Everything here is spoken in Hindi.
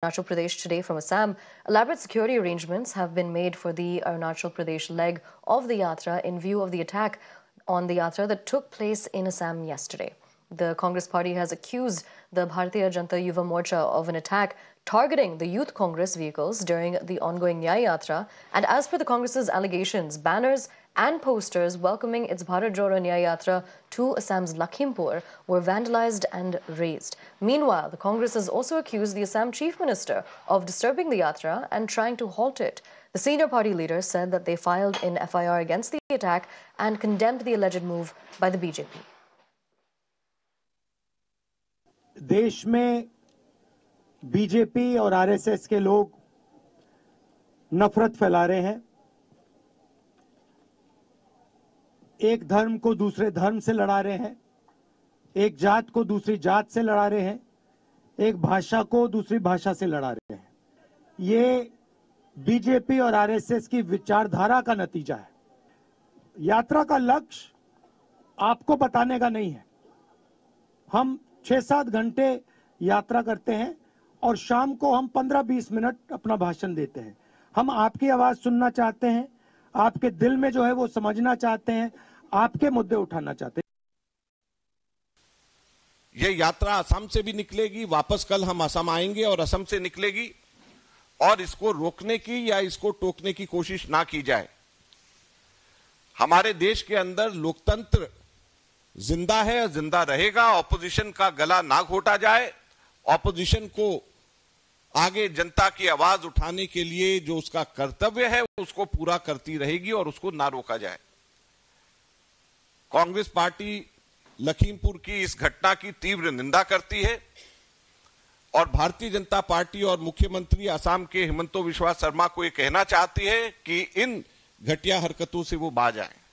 Arunachal Pradesh today from Assam. Elaborate security arrangements have been made for the Arunachal Pradesh leg of the Yatra in view of the attack on the Yatra that took place in Assam yesterday. The Congress party has accused the Bharatiya Janata Yuva Morcha of an attack targeting the youth Congress vehicles during the ongoing Nyaya Yatra. And as per the Congress's allegations, banners and posters welcoming its Bharat Joro Nyaya Yatra to Assam's Lakhimpur were vandalized and razed. Meanwhile, the Congress has also accused the Assam Chief Minister of disturbing the Yatra and trying to halt it. The senior party leader said that they filed an FIR against the attack and condemned the alleged move by the BJP. देश में बीजेपी और आरएसएस के लोग नफरत फैला रहे हैं एक धर्म को दूसरे धर्म से लड़ा रहे हैं एक जात को दूसरी जात से लड़ा रहे हैं एक भाषा को दूसरी भाषा से लड़ा रहे हैं ये बीजेपी और आरएसएस की विचारधारा का नतीजा है यात्रा का लक्ष्य आपको बताने का नहीं है हम छः सात घंटे यात्रा करते हैं और शाम को हम पंद्रह बीस मिनट अपना भाषण देते हैं हम आपकी आवाज़ सुनना चाहते हैं आपके दिल में जो है वो समझना चाहते हैं आपके मुद्दे उठाना चाहते हैं ये यात्रा असम से भी निकलेगी वापस कल हम असम आएंगे और असम से निकलेगी और इसको रोकने की या इसको टोकने की कोशिश ना की जाए हमारे देश के अंदर लोकतंत्र जिंदा है जिंदा रहेगा ऑपोजिशन का गला ना घोटा जाए ऑपोजिशन को आगे जनता की आवाज उठाने के लिए जो उसका कर्तव्य है उसको पूरा करती रहेगी और उसको ना रोका जाए कांग्रेस पार्टी लखीमपुर की इस घटना की तीव्र निंदा करती है और भारतीय जनता पार्टी और मुख्यमंत्री असम के हिमंतो विश्वास शर्मा को यह कहना चाहती है कि इन घटिया हरकतों से वो बाज आए